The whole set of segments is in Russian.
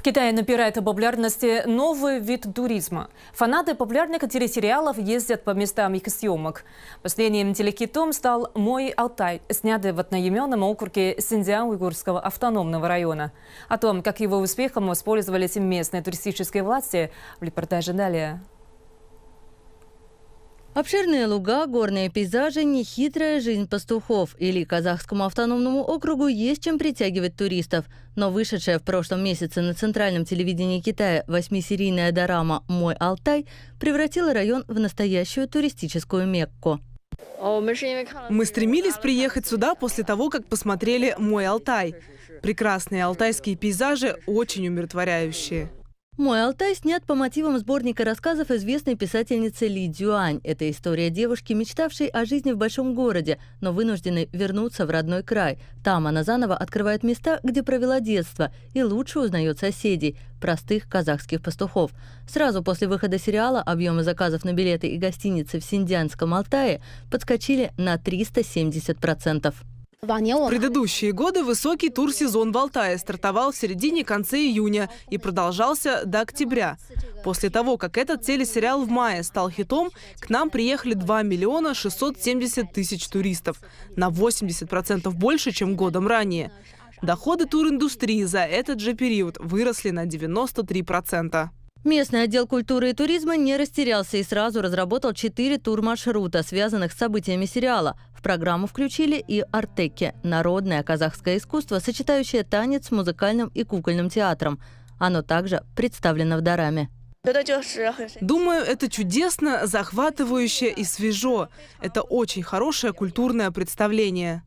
В Китае набирает популярности новый вид туризма. Фанаты популярных телесериалов ездят по местам их съемок. Последним телекитом стал «Мой Алтай», снятый в одноименном округе Синьцзян Уйгурского автономного района. О том, как его успехом воспользовались местные туристические власти, в репортаже далее. Обширные луга, горные пейзажи, нехитрая жизнь пастухов или Казахскому автономному округу есть чем притягивать туристов. Но вышедшая в прошлом месяце на центральном телевидении Китая восьмисерийная дорама «Мой Алтай» превратила район в настоящую туристическую Мекку. Мы стремились приехать сюда после того, как посмотрели «Мой Алтай». Прекрасные алтайские пейзажи, очень умиротворяющие. «Мой Алтай» снят по мотивам сборника рассказов известной писательницы Ли Дюань. Это история девушки, мечтавшей о жизни в большом городе, но вынужденной вернуться в родной край. Там она заново открывает места, где провела детство, и лучше узнает соседей – простых казахских пастухов. Сразу после выхода сериала объемы заказов на билеты и гостиницы в Синдианском Алтае подскочили на 370%. В предыдущие годы высокий тур-сезон в Алтае стартовал в середине-конце июня и продолжался до октября. После того, как этот телесериал в мае стал хитом, к нам приехали 2 миллиона 670 тысяч туристов, на 80% больше, чем годом ранее. Доходы туриндустрии за этот же период выросли на 93%. Местный отдел культуры и туризма не растерялся и сразу разработал четыре тур-маршрута, связанных с событиями сериала. В программу включили и Артеке, народное казахское искусство, сочетающее танец с музыкальным и кукольным театром. Оно также представлено в Дораме. Думаю, это чудесно, захватывающе и свежо. Это очень хорошее культурное представление.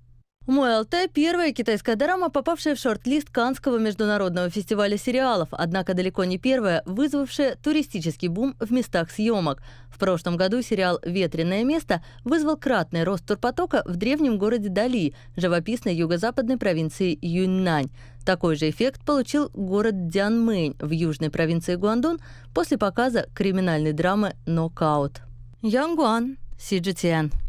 Мой ЛТ первая китайская дорама, попавшая в шорт-лист Канского международного фестиваля сериалов, однако далеко не первая, вызвавшая туристический бум в местах съемок. В прошлом году сериал «Ветреное место» вызвал кратный рост турпотока в древнем городе Дали, живописной юго-западной провинции Юньнань. Такой же эффект получил город Дянмэнь в южной провинции Гуандун после показа криминальной драмы «Нокаут». Янгуан, CGTN.